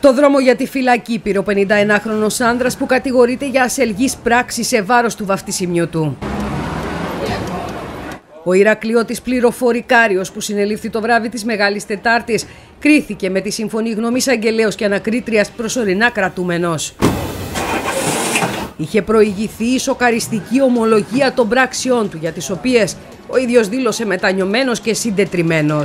Το δρόμο για τη φυλακή πήρε ο 51χρονο άνδρα που κατηγορείται για ασελγής πράξη σε βάρος του βαφτισιμιού του. Ο Ηρακλειώτης Πληροφορικάριος, που συνελήφθη το βράδυ της Μεγάλης Τετάρτης, κρίθηκε με τη συμφωνή γνώμης Αγγελέο και Ανακρίτριας προσωρινά κρατούμενος. Είχε προηγηθεί η σοκαριστική ομολογία των πράξεών του, για τις οποίες ο ίδιος δήλωσε μετανιωμένος και συντετριμένος.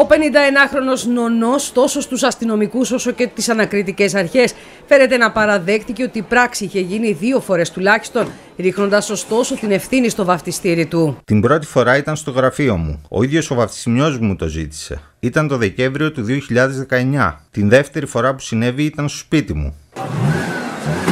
Ο 51χρονο νονός τόσο στους αστυνομικούς όσο και τις ανακριτικές αρχές φέρεται να παραδέχτηκε ότι η πράξη είχε γίνει δύο φορές τουλάχιστον, ρίχνοντας ωστόσο την ευθύνη στο βαφτιστήρι του. Την πρώτη φορά ήταν στο γραφείο μου. Ο ίδιος ο βαφτισμό μου το ζήτησε. Ήταν το Δεκέμβριο του 2019. Την δεύτερη φορά που συνέβη ήταν στο σπίτι μου.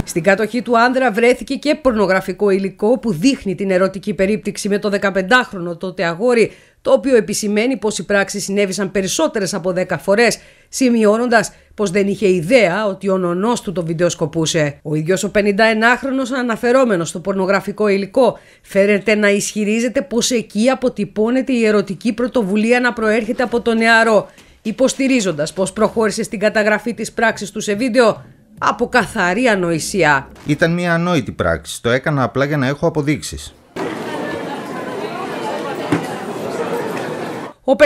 Στην κατοχή του άνδρα βρέθηκε και πορνογραφικό υλικό που δείχνει την ερωτική περίπτυξη με το 15χρονο τότε αγόρι, το οποίο επισημαίνει πως οι πράξεις συνέβησαν περισσότερες από 10 φορές, σημειώνοντας πως δεν είχε ιδέα ότι ο νονός του το βιντεοσκοπούσε. Ο ίδιος ο 51χρονος αναφερόμενος στο πορνογραφικό υλικό φέρεται να ισχυρίζεται πως εκεί αποτυπώνεται η ερωτική πρωτοβουλία να προέρχεται από τον νεαρό, υποστηρίζοντας πως προχώρησε στην καταγραφή της πράξης του σε βίντεο από καθαρή ανοησία. Ήταν μια ανόητη πράξη. Το έκανα απλά για να έχω αποδείξεις. Ο 51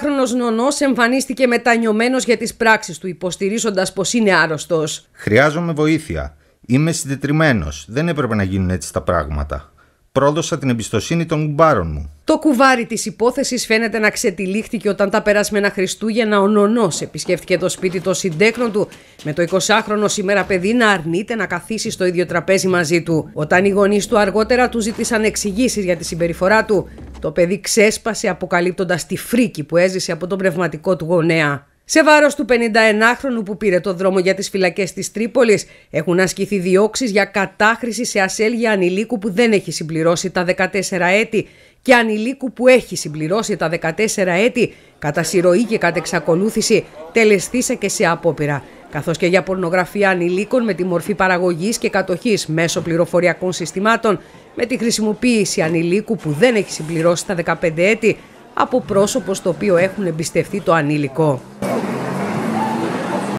χρονος νονός εμφανίστηκε μετανιωμένος για τις πράξεις του, υποστηρίζοντας πως είναι άρρωστος. Χρειάζομαι βοήθεια. Είμαι συντετριμένος. Δεν έπρεπε να γίνουν έτσι τα πράγματα πρόδωσα την εμπιστοσύνη των μπάρων μου. Το κουβάρι της υπόθεσης φαίνεται να ξετυλίχθηκε όταν τα περασμένα Χριστούγεννα ο νονός επισκέφθηκε το σπίτι των συντέχνων του, με το 20χρονο σήμερα παιδί να αρνείται να καθίσει στο ίδιο τραπέζι μαζί του. Όταν οι γονείς του αργότερα του ζήτησαν εξηγήσεις για τη συμπεριφορά του, το παιδί ξέσπασε αποκαλύπτοντας τη φρίκη που έζησε από τον πνευματικό του γονέα. Σε βάρος του 51χρονου που πήρε το δρόμο για τις φυλακές της Τρίπολης έχουν ασκηθεί διώξεις για κατάχρηση σε ασέλγια ανηλίκου που δεν έχει συμπληρώσει τα 14 έτη και ανηλίκου που έχει συμπληρώσει τα 14 έτη κατά συρροή και κατά εξακολούθηση τελεστήσα και σε απόπειρα καθώς και για πορνογραφία ανηλίκων με τη μορφή παραγωγής και κατοχής μέσω πληροφοριακών συστημάτων με τη χρησιμοποίηση ανηλίκου που δεν έχει συμπληρώσει τα 15 έτη από πρόσωπο στο οποίο έχουν εμπιστευτεί το ανήλικο.